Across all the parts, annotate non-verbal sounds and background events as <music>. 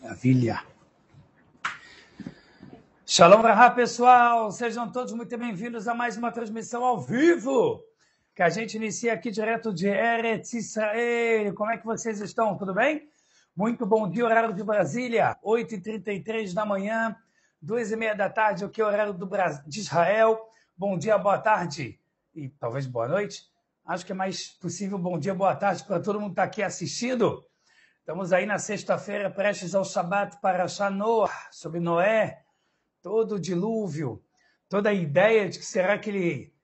Maravilha. Shalom Rahá, pessoal! Sejam todos muito bem-vindos a mais uma transmissão ao vivo que a gente inicia aqui direto de Eretz Israel. Como é que vocês estão? Tudo bem? Muito bom dia, horário de Brasília, 8h33 da manhã, 2h30 da tarde, o que é o horário do de Israel. Bom dia, boa tarde e talvez boa noite Acho que é mais possível. Bom dia, boa tarde para todo mundo que está aqui assistindo. Estamos aí na sexta-feira, prestes ao Shabat para Shanoah, sobre Noé, todo o dilúvio, toda a ideia de que será que ele,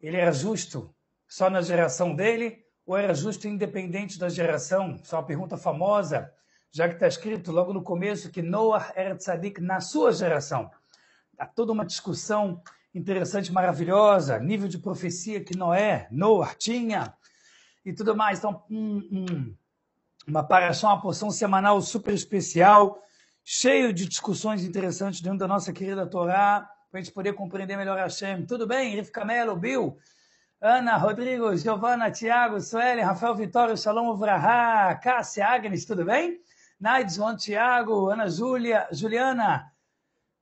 ele era justo só na geração dele ou era justo independente da geração? Só é uma pergunta famosa, já que está escrito logo no começo que Noah era tzadik na sua geração. Há tá toda uma discussão interessante, maravilhosa, nível de profecia que Noé, Noah tinha e tudo mais. Então, um, um, uma paração, uma porção semanal super especial, cheio de discussões interessantes dentro da nossa querida Torá, para a gente poder compreender melhor a Hashem. Tudo bem? Rivka Melo, Bill, Ana, Rodrigo, Giovana, Tiago, Sueli, Rafael Vitório, Shalom Vraha, Cássia, Agnes, tudo bem? Naides, Juan Tiago, Ana Júlia, Juliana,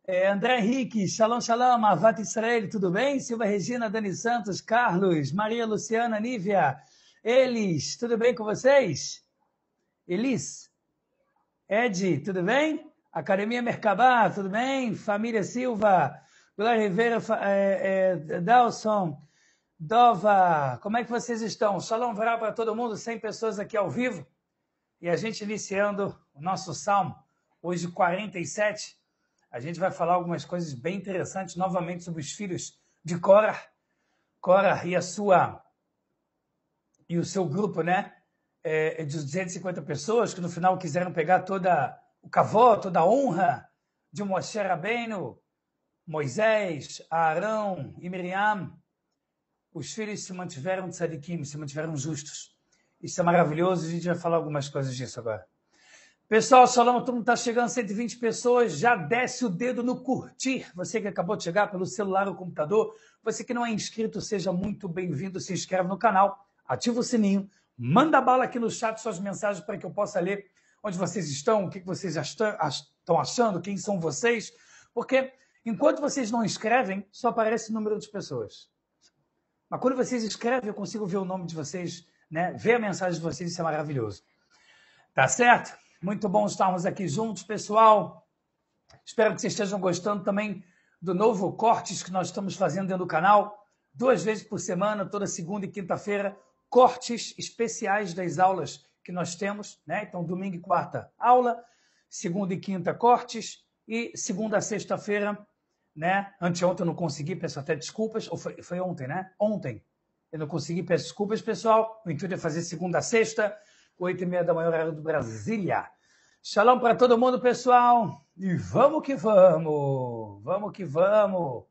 é, André Henrique, Shalom Shalom, Avat Israel, tudo bem? Silva Regina, Dani Santos, Carlos, Maria Luciana, Nívia, Elis, tudo bem com vocês? Elis, Ed, tudo bem? Academia Mercabá, tudo bem? Família Silva, Glória Rivera, é, é, Dalson, Dova, como é que vocês estão? Shalom verá para todo mundo, 100 pessoas aqui ao vivo. E a gente iniciando o nosso salmo, hoje 47, a gente vai falar algumas coisas bem interessantes novamente sobre os filhos de Korah. Korah e a sua e o seu grupo, né? É, é de 250 pessoas que no final quiseram pegar toda o cavó, toda a honra de Moshe Rabbeinu, Moisés, Arão e Miriam. Os filhos se mantiveram de Sadikim, se mantiveram justos. Isso é maravilhoso, a gente vai falar algumas coisas disso agora. Pessoal, Shalom, todo mundo está chegando, 120 pessoas, já desce o dedo no curtir. Você que acabou de chegar pelo celular ou computador, você que não é inscrito, seja muito bem-vindo, se inscreve no canal, ativa o sininho, manda bala aqui no chat suas mensagens para que eu possa ler onde vocês estão, o que vocês estão achando, quem são vocês, porque enquanto vocês não escrevem, só aparece o número de pessoas. Mas quando vocês escrevem, eu consigo ver o nome de vocês, né? ver a mensagem de vocês, isso é maravilhoso. Tá certo? Muito bom estarmos aqui juntos, pessoal. Espero que vocês estejam gostando também do novo Cortes que nós estamos fazendo dentro do canal. Duas vezes por semana, toda segunda e quinta-feira, cortes especiais das aulas que nós temos. Né? Então, domingo e quarta, aula. Segunda e quinta, cortes. E segunda a sexta-feira, né? Anteontem eu não consegui, peço até desculpas. Ou foi, foi ontem, né? Ontem. Eu não consegui, peço desculpas, pessoal. O intuito é fazer segunda a sexta oito e meia da manhã, horário do Brasília. Shalom para todo mundo, pessoal. E vamos que vamos, vamos que vamos.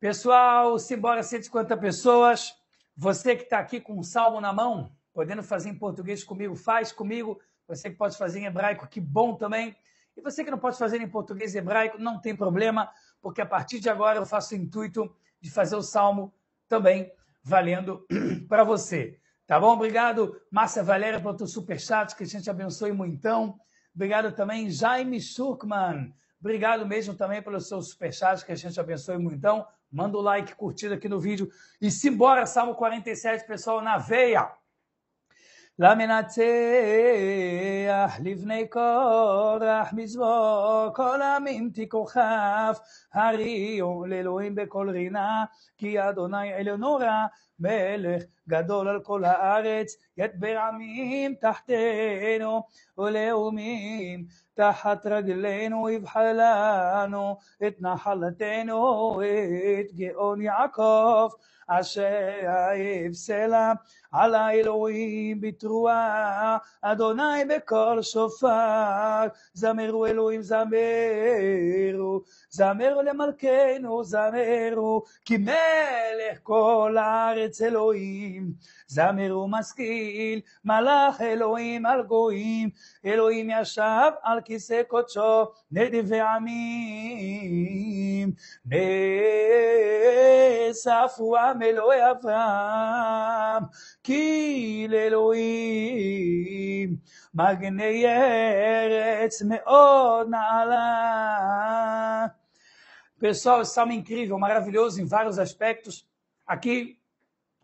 Pessoal, simbora 150 pessoas. Você que está aqui com um salmo na mão, podendo fazer em português comigo, faz comigo. Você que pode fazer em hebraico, que bom também. E você que não pode fazer em português e hebraico, não tem problema, porque a partir de agora eu faço o intuito de fazer o salmo também valendo <clears throat> para você. Tá bom? Obrigado, Márcia Valéria, pelo teu superchat, que a gente abençoe muitão. Obrigado também, Jaime Schuckman. Obrigado mesmo também pelo seu superchat, que a gente abençoe muitão. Manda o like, curtida aqui no vídeo. E simbora, Salmo 47, pessoal, na veia! למנצח לבני קורח מזמור כל עמים תכוכב הריעו לאלוהים בכל רינה כי אדוני עליון נורא מלך גדול על כל הארץ ידבר עמים תחתנו ולאומים תחת רגלינו יבחלנו את נחלתנו את גאון יעקב אשר העיב סלע על האלוהים בתרועה, אדוני בקול שופר, זמרו אלוהים זמרו, זמרו למלכנו זמרו, כי מלך כל הארץ אלוהים, זמרו משכיל, מלאך אלוהים על גויים, אלוהים ישב על כיסא קודשו, נדיבי עמים, נאספו עמים. אברהם, אלוהי אברהם, כי לאלוהים מגני ארץ Pessoal, esse salmo é incrível, maravilhoso em vários aspectos. Aqui,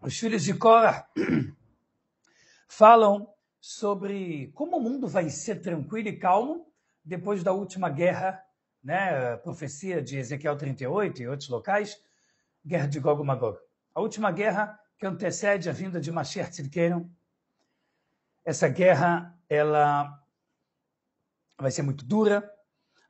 os filhos de Cora <clears throat> falam sobre como o mundo vai ser tranquilo e calmo depois da última guerra, né? A profecia de Ezequiel 38 e outros locais, guerra de Gog e Magog a última guerra que antecede a vinda de Mashiach Tzidkenu. Essa guerra ela vai ser muito dura,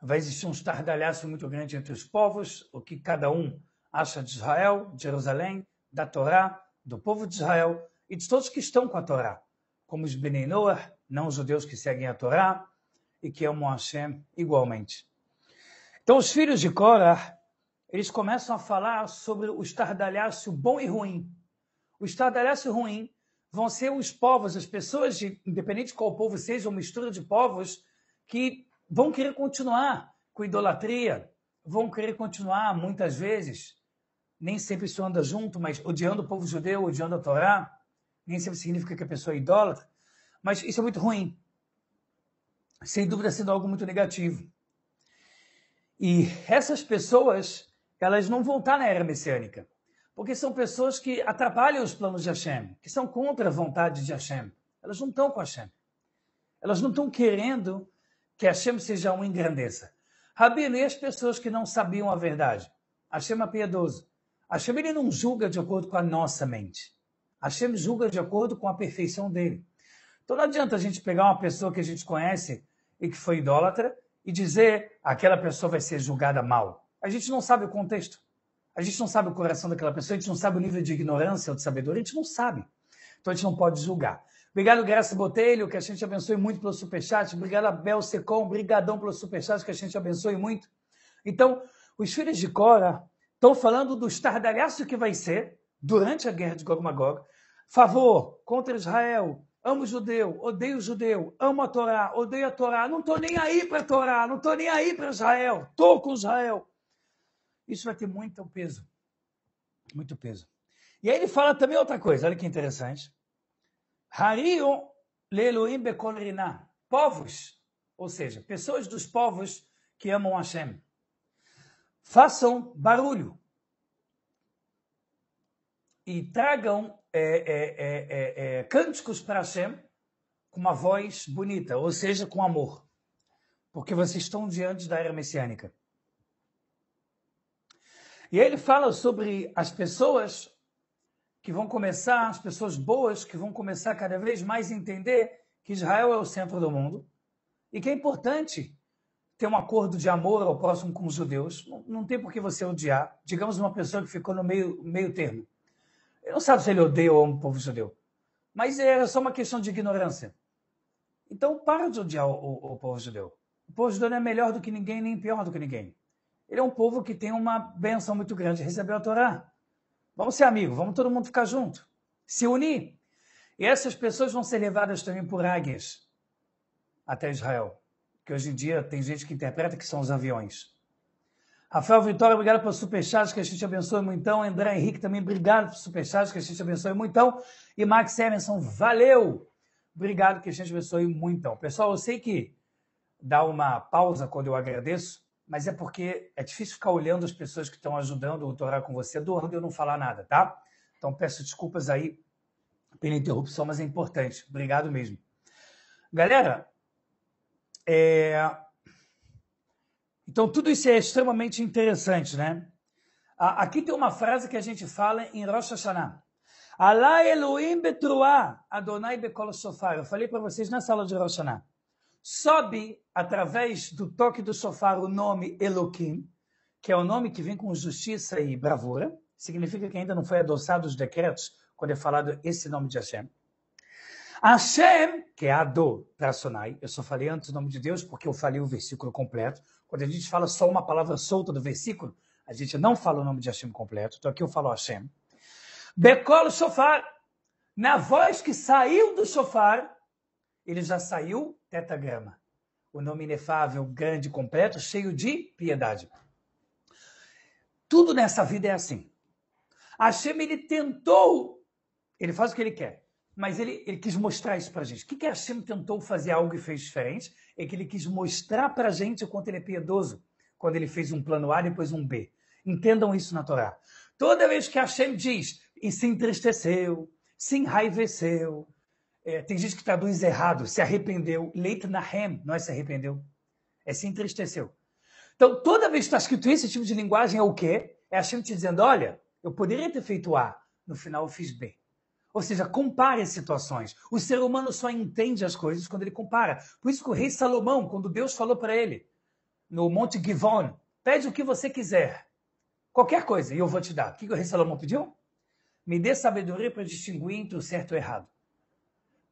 vai existir um estardalhaço muito grande entre os povos, o que cada um acha de Israel, de Jerusalém, da Torá, do povo de Israel e de todos que estão com a Torá, como os Bnei Noah, não os judeus que seguem a Torá e que amam Hashem igualmente. Então, os filhos de Korah eles começam a falar sobre o estardalhaço bom e ruim. O estardalhaço ruim vão ser os povos, as pessoas, de, independente de qual povo seja, uma mistura de povos, que vão querer continuar com idolatria, vão querer continuar, muitas vezes, nem sempre isso anda junto, mas odiando o povo judeu, odiando a Torá, nem sempre significa que a pessoa é idólatra, mas isso é muito ruim. Sem dúvida, sendo algo muito negativo. E essas pessoas elas não voltar na era messiânica. Porque são pessoas que atrapalham os planos de Hashem, que são contra a vontade de Hashem. Elas não estão com Hashem. Elas não estão querendo que Hashem seja um engrandeça. Rabino, e as pessoas que não sabiam a verdade? Hashem é piedoso. Hashem ele não julga de acordo com a nossa mente. Hashem julga de acordo com a perfeição dele. Então não adianta a gente pegar uma pessoa que a gente conhece e que foi idólatra e dizer aquela pessoa vai ser julgada mal a gente não sabe o contexto. A gente não sabe o coração daquela pessoa, a gente não sabe o nível de ignorância ou de sabedoria, a gente não sabe. Então a gente não pode julgar. Obrigado, Graça Botelho, que a gente abençoe muito pelo superchat. Obrigado, Abel Secom, brigadão pelo superchat, que a gente abençoe muito. Então, os filhos de Cora estão falando do estardalhaço que vai ser durante a guerra de Gog Magog. Favor contra Israel, amo judeu, odeio judeu, amo a Torá, odeio a Torá, não estou nem aí para a Torá, não estou nem aí para Israel, estou com Israel isso vai ter muito peso. Muito peso. E aí ele fala também outra coisa, olha que interessante. Hariu leluim bekolriná. Povos, ou seja, pessoas dos povos que amam Hashem. Façam barulho. E tragam é é, é, é, é, cânticos para Hashem com uma voz bonita, ou seja, com amor. Porque vocês estão diante da era messiânica. E ele fala sobre as pessoas que vão começar, as pessoas boas que vão começar cada vez mais a entender que Israel é o centro do mundo e que é importante ter um acordo de amor ao próximo com os judeus. Não, tem por que você odiar. Digamos uma pessoa que ficou no meio, meio termo. Eu não sabe se ele odeia ou o povo judeu, mas era só uma questão de ignorância. Então para de odiar o, o, o povo judeu. O povo judeu não é melhor do que ninguém, nem pior do que ninguém ele é um povo que tem uma benção muito grande, recebeu a Torá. Vamos ser amigos, vamos todo mundo ficar junto, se unir. E essas pessoas vão ser levadas também por águias até Israel, que hoje em dia tem gente que interpreta que são os aviões. Rafael Vitória, obrigado pelo superchat, que a gente abençoe muito. Então, André Henrique também, obrigado pelo superchat, que a gente abençoe muito. Então, e Max Emerson, valeu! Obrigado, que a gente abençoe muito. Então, pessoal, eu sei que dá uma pausa quando eu agradeço, mas é porque é difícil ficar olhando as pessoas que estão ajudando o Torá com você, doando eu não falar nada, tá? Então peço desculpas aí pela interrupção, mas é importante. Obrigado mesmo. Galera, é... então tudo isso é extremamente interessante, né? Aqui tem uma frase que a gente fala em Rosh Hashanah. Alá Elohim betruah Adonai bekol shofar. Eu falei para vocês na sala de Rosh Hashanah sobe através do toque do sofá o nome Eloquim, que é o nome que vem com justiça e bravura, significa que ainda não foi adoçado os decretos quando é falado esse nome de Hashem. Hashem, que é para sonai eu só falei antes o nome de Deus porque eu falei o versículo completo. Quando a gente fala só uma palavra solta do versículo, a gente não fala o nome de Hashem completo, então aqui eu falo Hashem. Becolo sofá na voz que saiu do sofá ele já saiu tetragrama. O nome inefável, grande, completo, cheio de piedade. Tudo nessa vida é assim. Hashem, ele tentou, ele faz o que ele quer, mas ele, ele quis mostrar isso a gente. O que, que Hashem tentou fazer algo e fez diferente? É que ele quis mostrar a gente o quanto ele é piedoso, quando ele fez um plano A e depois um B. Entendam isso na Torá. Toda vez que Hashem diz, e se entristeceu, se enraiveceu, é, tem gente que traduz errado, se arrependeu. Leita na rem, não é se arrependeu. É se entristeceu. Então, toda vez que está escrito esse tipo de linguagem, é o quê? É a gente te dizendo, olha, eu poderia ter feito A, no final eu fiz B. Ou seja, compare situações. O ser humano só entende as coisas quando ele compara. Por isso que o rei Salomão, quando Deus falou para ele, no Monte Givon, pede o que você quiser, qualquer coisa, e eu vou te dar. O que o rei Salomão pediu? Me dê sabedoria para distinguir entre o certo e o errado.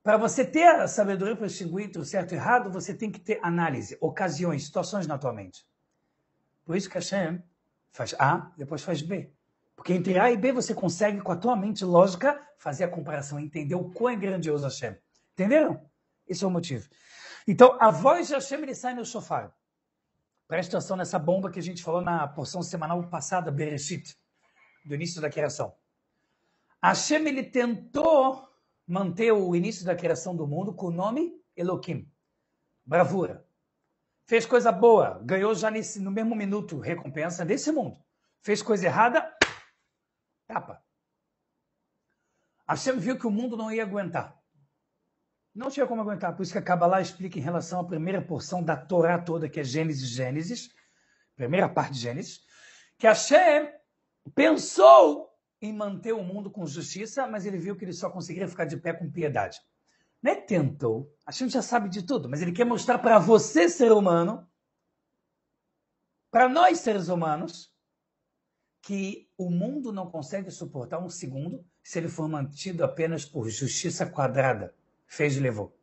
Para você ter a sabedoria para distinguir entre o certo e o errado, você tem que ter análise, ocasiões, situações na tua mente. Por isso que Hashem faz A, depois faz B. Porque entre A e B você consegue, com a tua mente lógica, fazer a comparação, entender o quão é grandioso Hashem. Entenderam? Esse é o motivo. Então, a voz de Hashem ele sai no sofá. Presta atenção nessa bomba que a gente falou na porção semanal passada, Bereshit, do início da criação. Hashem ele tentou manteve o início da criação do mundo com o nome Eloquim. Bravura. Fez coisa boa, ganhou já nesse, no mesmo minuto recompensa desse mundo. Fez coisa errada, tapa. Hashem viu que o mundo não ia aguentar. Não tinha como aguentar. Por isso que a Kabbalah explica em relação à primeira porção da Torá toda, que é Gênesis, Gênesis, primeira parte de Gênesis, que Hashem pensou em manter o mundo com justiça, mas ele viu que ele só conseguiria ficar de pé com piedade. Não é tentou. A gente já sabe de tudo, mas ele quer mostrar para você, ser humano, para nós, seres humanos, que o mundo não consegue suportar um segundo se ele for mantido apenas por justiça quadrada. Fez e levou.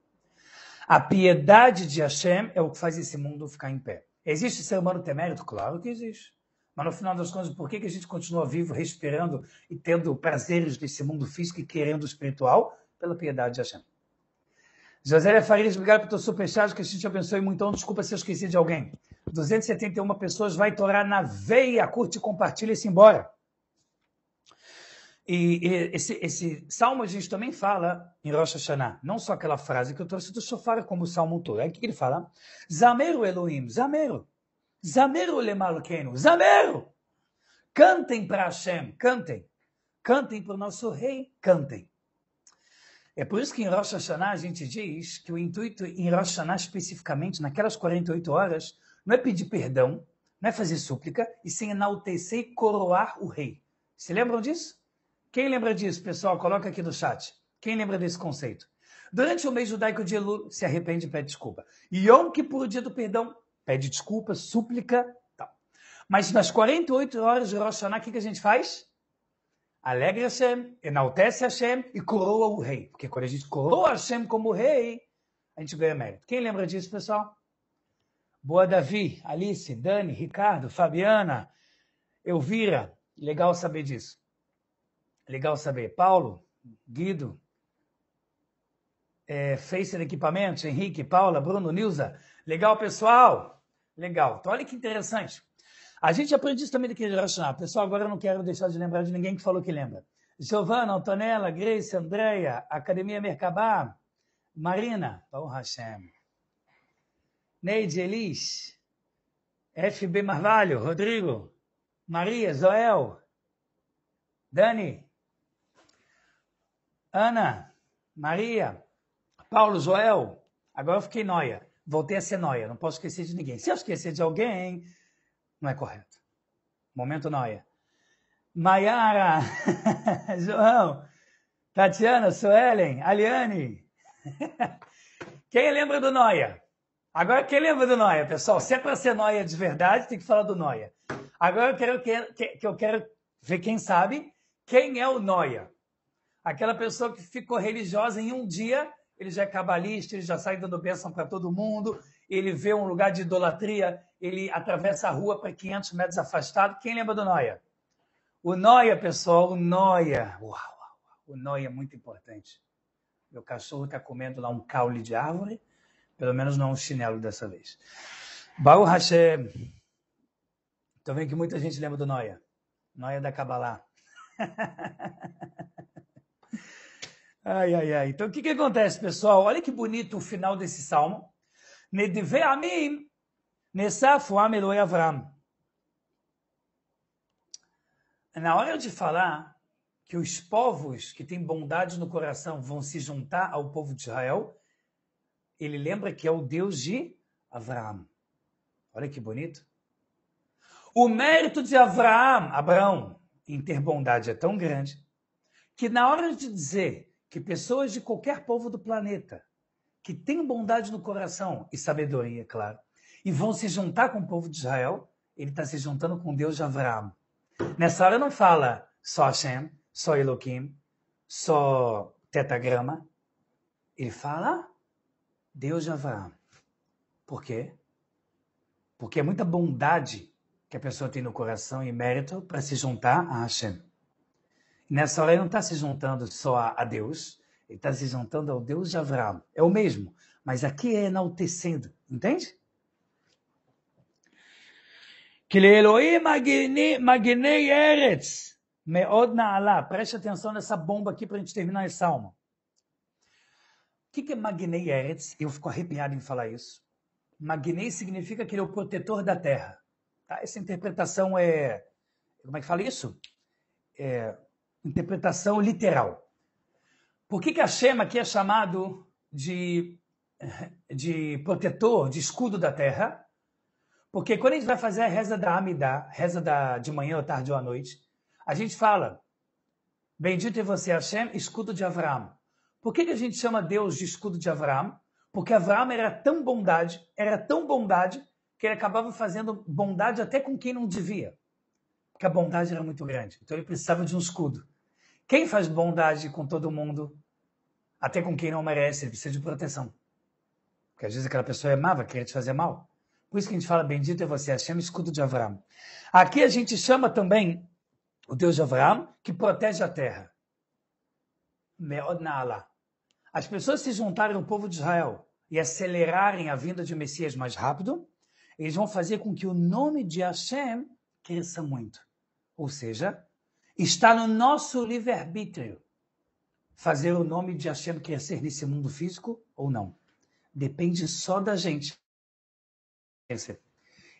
A piedade de Hashem é o que faz esse mundo ficar em pé. Existe ser humano temérito? Claro que existe. Mas no final das contas, por que, que a gente continua vivo, respirando e tendo prazeres desse mundo físico e querendo o espiritual? Pela piedade de Hashem. Josélia Farias, obrigado pelo teu superchat, que a gente te abençoe muito. Então, desculpa se eu esqueci de alguém. 271 pessoas vai torar na veia. Curte, compartilha e se embora. E, e esse, esse, salmo a gente também fala em Rosh Hashanah. Não só aquela frase que eu trouxe do Shofar, como o salmo todo. Aí o que ele fala? Zamero Elohim, Zamero. Zameru lemalkenu, zameru! Cantem para Hashem, cantem. Cantem para o nosso rei, cantem. É por isso que em Rosh Hashanah a gente diz que o intuito em Rosh Hashanah especificamente, naquelas 48 horas, não é pedir perdão, não é fazer súplica, e sim enaltecer e coroar o rei. Se lembram disso? Quem lembra disso, pessoal? Coloca aqui no chat. Quem lembra desse conceito? Durante o mês judaico de Elul, se arrepende e pede desculpa. Yom Kippur, dia do perdão, pede desculpas, súplica, tal. Mas nas 48 horas de Rosh o que, que a gente faz? Alegra Hashem, enaltece Hashem e coroa o rei. Porque quando a gente coroa Hashem como rei, a gente ganha mérito. Quem lembra disso, pessoal? Boa, Davi, Alice, Dani, Ricardo, Fabiana, Elvira. Legal saber disso. Legal saber. Paulo, Guido, é, eh, Face de Equipamentos, Henrique, Paula, Bruno, Nilza. Legal, pessoal. Legal. Então, olha que interessante. A gente aprende isso também daquele racional. Pessoal, agora eu não quero deixar de lembrar de ninguém que falou que lembra. Giovana, Antonella, Grace, Andréia, Academia Mercabá, Marina, Baú Hashem, Neide, Elis, FB Marvalho, Rodrigo, Maria, Zoel, Dani, Ana, Maria, Paulo, Zoel, agora eu fiquei noia voltei a ser noia, não posso esquecer de ninguém. Se eu esquecer de alguém, não é correto. Momento noia. Maiara, <laughs> João, Tatiana, Suelen, Aliane. Quem lembra do Noia? Agora, quem lembra do Noia, pessoal? Se é para ser Noia de verdade, tem que falar do Noia. Agora eu quero, que, que eu quero ver quem sabe quem é o Noia. Aquela pessoa que ficou religiosa em um dia ele já é cabalista, ele já sai dando bênção para todo mundo, ele vê um lugar de idolatria, ele atravessa a rua para 500 metros afastado. Quem lembra do Noia? O Noia, pessoal, o Noia. Uau, uau, o Noia é muito importante. Meu cachorro está comendo lá um caule de árvore, pelo menos não um chinelo dessa vez. Baruch Hashem. Estou vendo que muita gente lembra do Noia. Noia da Kabbalah. <laughs> Ai, ai, ai. Então, o que, que acontece, pessoal? Olha que bonito o final desse salmo. Nedve amim nesafu ameloi avram. Na hora de falar que os povos que têm bondade no coração vão se juntar ao povo de Israel, ele lembra que é o Deus de Avram. Olha que bonito. O mérito de Avram, Abraão, em ter bondade é tão grande que na hora de dizer que pessoas de qualquer povo do planeta, que têm bondade no coração e sabedoria, claro, e vão se juntar com o povo de Israel, ele está se juntando com Deus de Avram. Nessa hora não fala só Hashem, só Elohim, só tetagrama. Ele fala Deus de Avram. Por quê? Porque é muita bondade que a pessoa tem no coração e mérito para se juntar a Hashem. Nessa hora ele não está se juntando só a, Deus, ele está se juntando ao Deus de Abraão. É o mesmo, mas aqui é enaltecendo, entende? Que Elohim magnei eretz meod na'alá. Preste atenção nessa bomba aqui para a gente terminar essa alma. O que, que é magnei eretz? Eu fico arrepiado em falar isso. Magnei significa que ele é o protetor da terra. Tá? Essa interpretação é... Como é que fala isso? É, interpretação literal. Por que, que Hashem aqui é chamado de, de protetor, de escudo da terra? Porque quando a gente vai fazer a reza da Amidá, reza da, de manhã ou tarde ou à noite, a gente fala, bendito é você Hashem, escudo de Avram. Por que, que a gente chama Deus de escudo de Avram? Porque Avram era tão bondade, era tão bondade, que ele acabava fazendo bondade até com quem não devia. Porque a bondade era muito grande. Então ele precisava de um escudo. Quem faz bondade com todo mundo, até com quem não merece, ele precisa de proteção. Porque às vezes aquela pessoa é queria te fazer mal. Por isso que a gente fala, bendito é você, chama escudo de Avram. Aqui a gente chama também o Deus de Avram, que protege a terra. Meodnala. As pessoas se juntarem ao povo de Israel e acelerarem a vinda de Messias mais rápido, eles vão fazer com que o nome de Hashem cresça muito. Ou seja, Está no nosso livre-arbítrio fazer o nome de Hashem é crescer nesse mundo físico ou não. Depende só da gente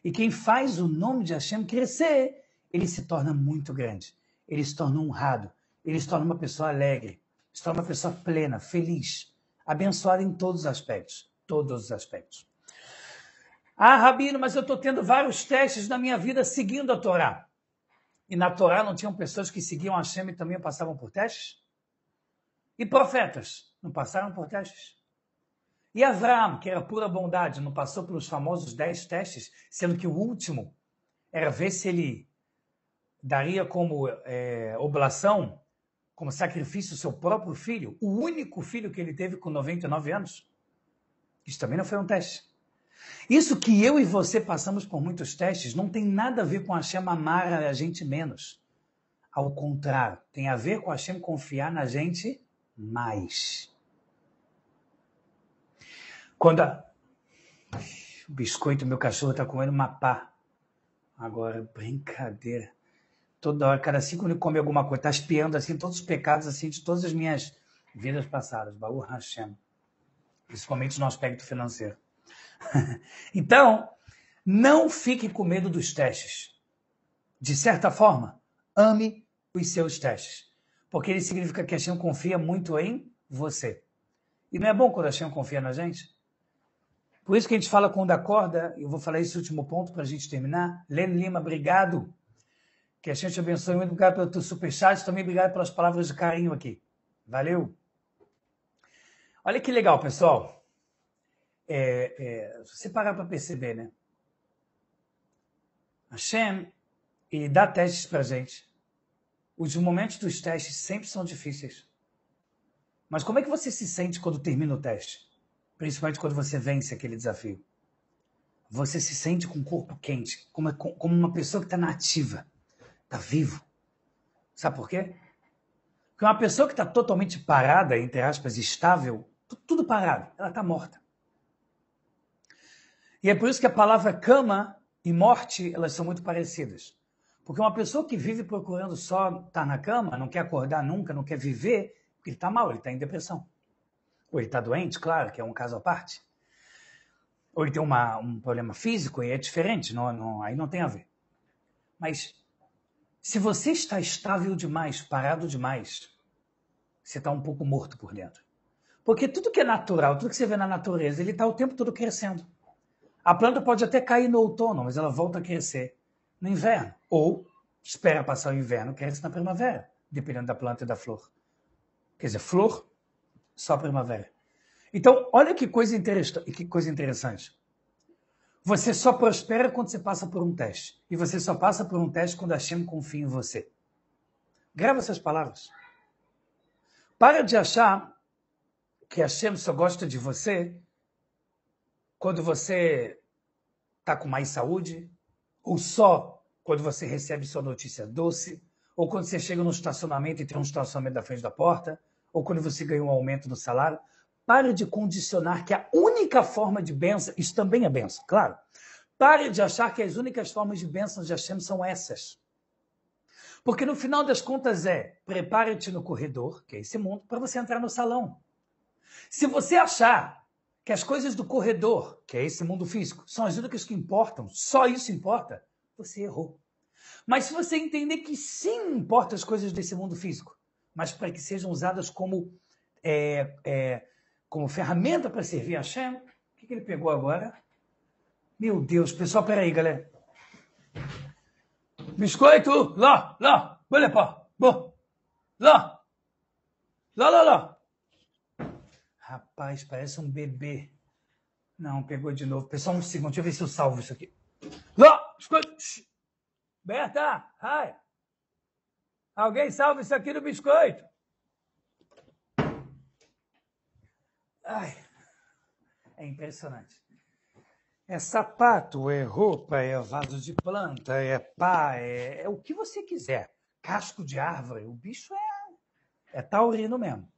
E quem faz o nome de Hashem crescer, ele se torna muito grande. Ele se torna honrado. Ele se torna uma pessoa alegre. Se torna uma pessoa plena, feliz, abençoada em todos os aspectos. Todos os aspectos. Ah, Rabino, mas eu estou tendo vários testes na minha vida seguindo a Torá. E na Torá não tinham pessoas que seguiam a Hashem e também passavam por testes? E profetas não passaram por testes? E Avraham que era pura bondade, não passou pelos famosos dez testes, sendo que o último era ver se ele daria como é, oblação, como sacrifício, seu próprio filho, o único filho que ele teve com 99 anos? Isso também não foi um teste. Isso que eu e você passamos por muitos testes não tem nada a ver com a Hashem amar a gente menos. Ao contrário, tem a ver com a Hashem confiar na gente mais. Quando a... O biscoito, meu cachorro está comendo uma pá. Agora, brincadeira. Toda hora, cara, assim quando ele come alguma coisa, tá espiando assim todos os pecados assim de todas as minhas vidas passadas. Baú Hashem. Principalmente no aspecto financeiro. <laughs> então, não fique com medo dos testes. De certa forma, ame os seus testes. Porque ele significa que a Shem confia muito em você. E não é bom quando a Shem confia na gente? Por isso que a gente fala quando acorda, eu vou falar esse último ponto para a gente terminar. Lene Lima, obrigado. Que a gente te abençoe muito. Obrigado pelo teu superchat. Também obrigado pelas palavras de carinho aqui. Valeu. Olha que legal, pessoal é, é, se você parar para perceber, né? Hashem, ele dá testes para gente. Os momentos dos testes sempre são difíceis. Mas como é que você se sente quando termina o teste? Principalmente quando você vence aquele desafio. Você se sente com o corpo quente, como, é, como uma pessoa que está nativa, está vivo. Sabe por quê? Porque uma pessoa que está totalmente parada, entre aspas, estável, tudo parado, ela está morta. E é por isso que a palavra cama e morte, elas são muito parecidas. Porque uma pessoa que vive procurando só estar tá na cama, não quer acordar nunca, não quer viver, ele está mal, ele está em depressão. Ou ele está doente, claro, que é um caso à parte. Ou ele tem uma, um problema físico e é diferente, não, não, aí não tem a ver. Mas se você está estável demais, parado demais, você está um pouco morto por dentro. Porque tudo que é natural, tudo que você vê na natureza, ele está o tempo todo crescendo. A planta pode até cair no outono, mas ela volta a crescer no inverno. Ou espera passar o inverno, cresce na primavera, dependendo da planta e da flor. Quer dizer, flor, só primavera. Então, olha que coisa, que coisa interessante. Você só prospera quando você passa por um teste. E você só passa por um teste quando a Shem confia em você. Grava essas palavras. Para de achar que a Shem só gosta de você quando você está com mais saúde, ou só quando você recebe sua notícia doce, ou quando você chega no estacionamento e tem um estacionamento da frente da porta, ou quando você ganha um aumento no salário. Pare de condicionar que a única forma de benção, isso também é benção, claro. Pare de achar que as únicas formas de bênção de Hashem são essas. Porque no final das contas é, prepare-te no corredor, que é esse mundo, para você entrar no salão. Se você achar que as coisas do corredor, que é esse mundo físico, são as únicas que importam, só isso importa, você errou. Mas se você entender que sim importa as coisas desse mundo físico, mas para que sejam usadas como, é, é, como ferramenta para servir a Shem, o que, que ele pegou agora? Meu Deus, pessoal, peraí, galera. Biscoito, lá, lá, olha pá, bom, lá, lá, lá, lá. Rapaz, parece um bebê. Não, pegou de novo. Pessoal, um segundo. Deixa eu ver se eu salvo isso aqui. Lá! Berta! Alguém salva isso aqui do biscoito. Ai, é impressionante. É sapato, é roupa, é vaso de planta, é pá, é, é o que você quiser. Casco de árvore, o bicho é, é taurino mesmo.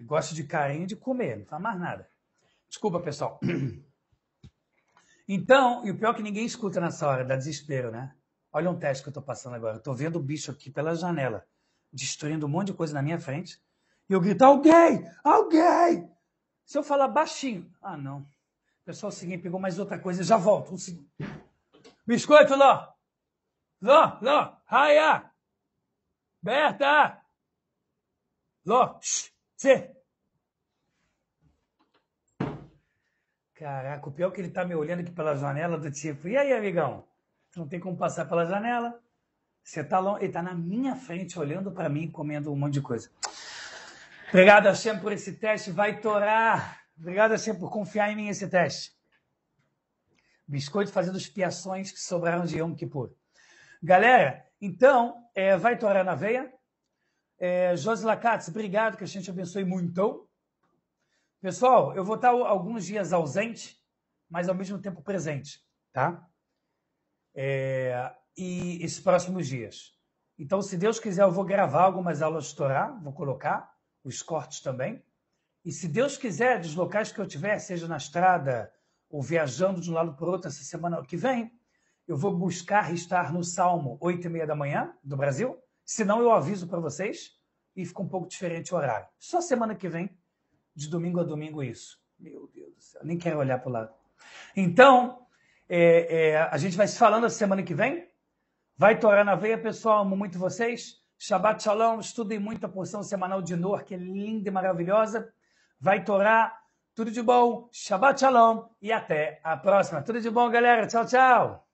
Gosta de carinho de comer, não faz mais nada. Desculpa, pessoal. Então, e o pior é que ninguém escuta nessa hora, dá desespero, né? Olha um teste que eu tô passando agora. Eu tô vendo o bicho aqui pela janela, destruindo um monte de coisa na minha frente. E eu grito, alguém! Alguém! Se eu falar baixinho, ah, não. Pessoal, é o seguinte, pegou mais outra coisa, já volto. Um segundo. Biscoito, Ló! Ló, Ló! Raia! Berta! Ló! Shh. Você! Caraca, o pior é que ele tá me olhando aqui pela janela do tipo, e aí, amigão? Não tem como passar pela janela. Você tá longe. Ele tá na minha frente olhando para mim, comendo um monte de coisa. Obrigado, Hashem, por esse teste. Vai torar. Obrigado, Hashem, por confiar em mim esse teste. Biscoito fazendo expiações que sobraram de Yom Kippur. Galera, então, é, vai torar na veia. É, Josi Lacatz, obrigado, que a gente abençoe muito. Pessoal, eu vou estar alguns dias ausente, mas ao mesmo tempo presente, tá? É, e esses próximos dias. Então, se Deus quiser, eu vou gravar algumas aulas de Torá, vou colocar os cortes também. E se Deus quiser, dos locais que eu tiver, seja na estrada ou viajando de um lado para o outro, essa semana que vem, eu vou buscar estar no Salmo 8 e meia da manhã do Brasil Senão eu aviso para vocês e fica um pouco diferente o horário. Só semana que vem, de domingo a domingo, isso. Meu Deus do céu, nem quero olhar para o lado. Então, é, é, a gente vai se falando a semana que vem. Vai torar na veia, pessoal. Amo muito vocês. Shabbat Shalom. Estudem muito a porção semanal de Noor, que é linda e maravilhosa. Vai torar. Tudo de bom. Shabbat Shalom. E até a próxima. Tudo de bom, galera. Tchau, tchau.